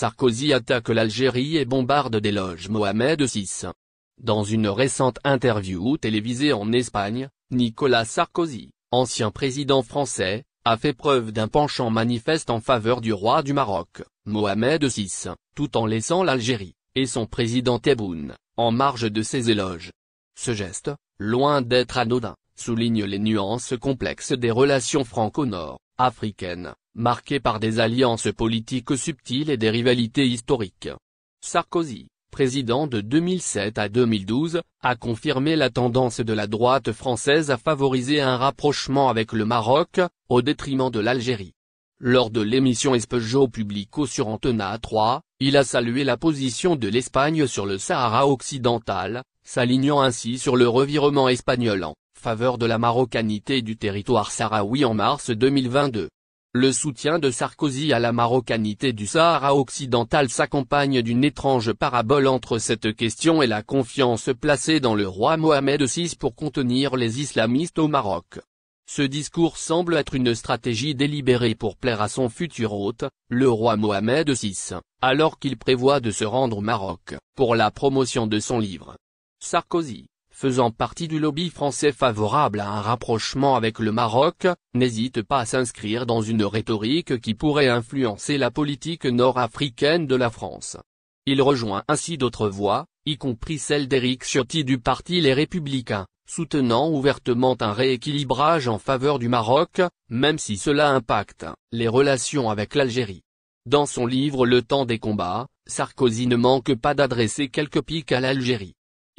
Sarkozy attaque l'Algérie et bombarde d'éloges Mohamed VI. Dans une récente interview télévisée en Espagne, Nicolas Sarkozy, ancien président français, a fait preuve d'un penchant manifeste en faveur du roi du Maroc, Mohamed VI, tout en laissant l'Algérie, et son président Tebboune, en marge de ses éloges. Ce geste, loin d'être anodin, souligne les nuances complexes des relations franco-nord-africaines marqué par des alliances politiques subtiles et des rivalités historiques. Sarkozy, président de 2007 à 2012, a confirmé la tendance de la droite française à favoriser un rapprochement avec le Maroc, au détriment de l'Algérie. Lors de l'émission Espejo Publico sur Antena 3, il a salué la position de l'Espagne sur le Sahara occidental, s'alignant ainsi sur le revirement espagnol en faveur de la marocanité du territoire sahraoui en mars 2022. Le soutien de Sarkozy à la marocanité du Sahara occidental s'accompagne d'une étrange parabole entre cette question et la confiance placée dans le roi Mohamed VI pour contenir les islamistes au Maroc. Ce discours semble être une stratégie délibérée pour plaire à son futur hôte, le roi Mohamed VI, alors qu'il prévoit de se rendre au Maroc, pour la promotion de son livre. Sarkozy faisant partie du lobby français favorable à un rapprochement avec le Maroc, n'hésite pas à s'inscrire dans une rhétorique qui pourrait influencer la politique nord-africaine de la France. Il rejoint ainsi d'autres voix, y compris celle d'Éric Ciotti du parti Les Républicains, soutenant ouvertement un rééquilibrage en faveur du Maroc, même si cela impacte les relations avec l'Algérie. Dans son livre Le temps des combats, Sarkozy ne manque pas d'adresser quelques pics à l'Algérie.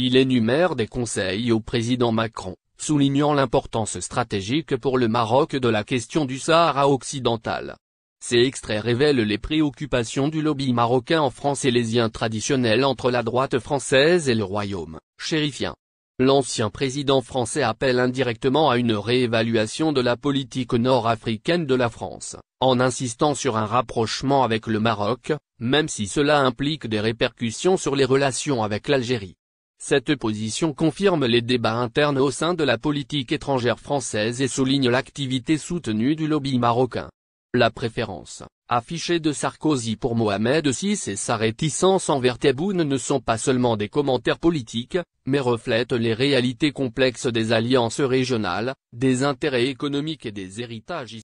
Il énumère des conseils au président Macron, soulignant l'importance stratégique pour le Maroc de la question du Sahara occidental. Ces extraits révèlent les préoccupations du lobby marocain en France et les liens traditionnels entre la droite française et le royaume, chérifien. L'ancien président français appelle indirectement à une réévaluation de la politique nord-africaine de la France, en insistant sur un rapprochement avec le Maroc, même si cela implique des répercussions sur les relations avec l'Algérie. Cette position confirme les débats internes au sein de la politique étrangère française et souligne l'activité soutenue du lobby marocain. La préférence, affichée de Sarkozy pour Mohamed VI et sa réticence envers Tebboune ne sont pas seulement des commentaires politiques, mais reflètent les réalités complexes des alliances régionales, des intérêts économiques et des héritages